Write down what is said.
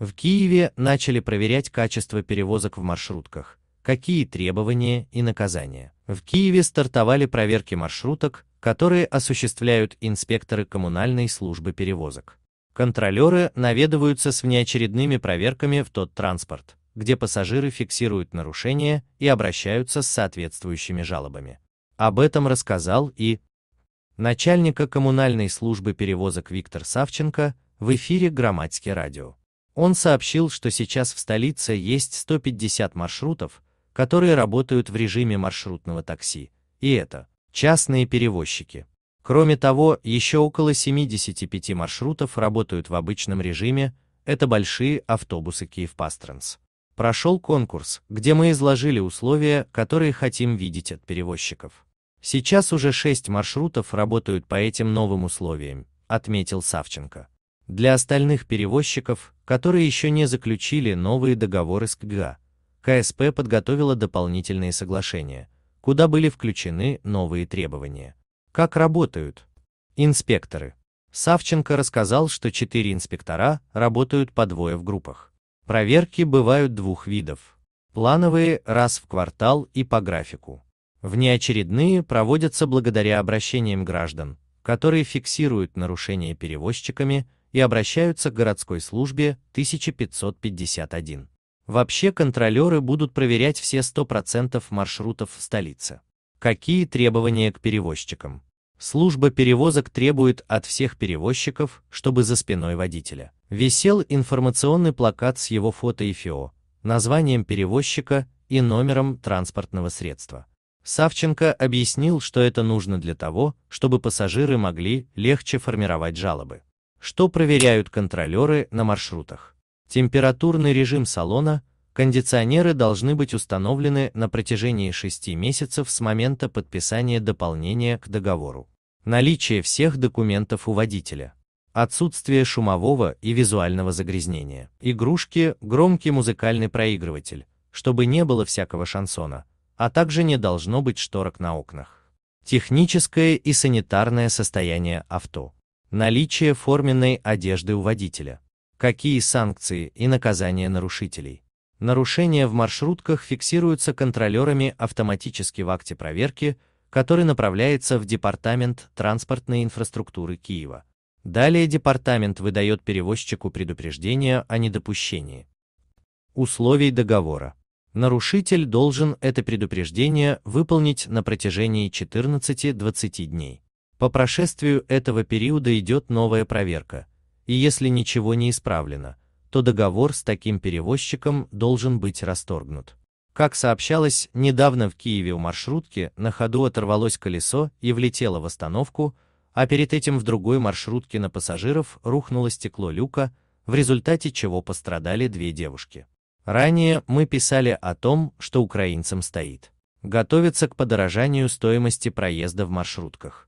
В Киеве начали проверять качество перевозок в маршрутках, какие требования и наказания. В Киеве стартовали проверки маршруток, которые осуществляют инспекторы коммунальной службы перевозок. Контролеры наведываются с внеочередными проверками в тот транспорт, где пассажиры фиксируют нарушения и обращаются с соответствующими жалобами. Об этом рассказал и начальника коммунальной службы перевозок Виктор Савченко в эфире «Громадский радио». Он сообщил, что сейчас в столице есть 150 маршрутов, которые работают в режиме маршрутного такси, и это частные перевозчики. Кроме того, еще около 75 маршрутов работают в обычном режиме, это большие автобусы Киев-Пастранс. Прошел конкурс, где мы изложили условия, которые хотим видеть от перевозчиков. Сейчас уже шесть маршрутов работают по этим новым условиям, отметил Савченко. Для остальных перевозчиков, которые еще не заключили новые договоры с КГА, КСП подготовила дополнительные соглашения, куда были включены новые требования. Как работают инспекторы? Савченко рассказал, что четыре инспектора работают по двое в группах. Проверки бывают двух видов. Плановые раз в квартал и по графику. Внеочередные проводятся благодаря обращениям граждан, которые фиксируют нарушения перевозчиками и обращаются к городской службе 1551. Вообще контролеры будут проверять все 100% маршрутов в столице. Какие требования к перевозчикам? Служба перевозок требует от всех перевозчиков, чтобы за спиной водителя висел информационный плакат с его фото и ФИО, названием перевозчика и номером транспортного средства. Савченко объяснил, что это нужно для того, чтобы пассажиры могли легче формировать жалобы что проверяют контролеры на маршрутах. Температурный режим салона, кондиционеры должны быть установлены на протяжении 6 месяцев с момента подписания дополнения к договору. Наличие всех документов у водителя. Отсутствие шумового и визуального загрязнения. Игрушки, громкий музыкальный проигрыватель, чтобы не было всякого шансона, а также не должно быть шторок на окнах. Техническое и санитарное состояние авто. Наличие форменной одежды у водителя. Какие санкции и наказания нарушителей? Нарушения в маршрутках фиксируются контролерами автоматически в акте проверки, который направляется в Департамент транспортной инфраструктуры Киева. Далее департамент выдает перевозчику предупреждение о недопущении условий договора. Нарушитель должен это предупреждение выполнить на протяжении 14-20 дней. По прошествию этого периода идет новая проверка, и если ничего не исправлено, то договор с таким перевозчиком должен быть расторгнут. Как сообщалось, недавно в Киеве у маршрутки на ходу оторвалось колесо и влетело в остановку, а перед этим в другой маршрутке на пассажиров рухнуло стекло люка, в результате чего пострадали две девушки. Ранее мы писали о том, что украинцам стоит. Готовится к подорожанию стоимости проезда в маршрутках.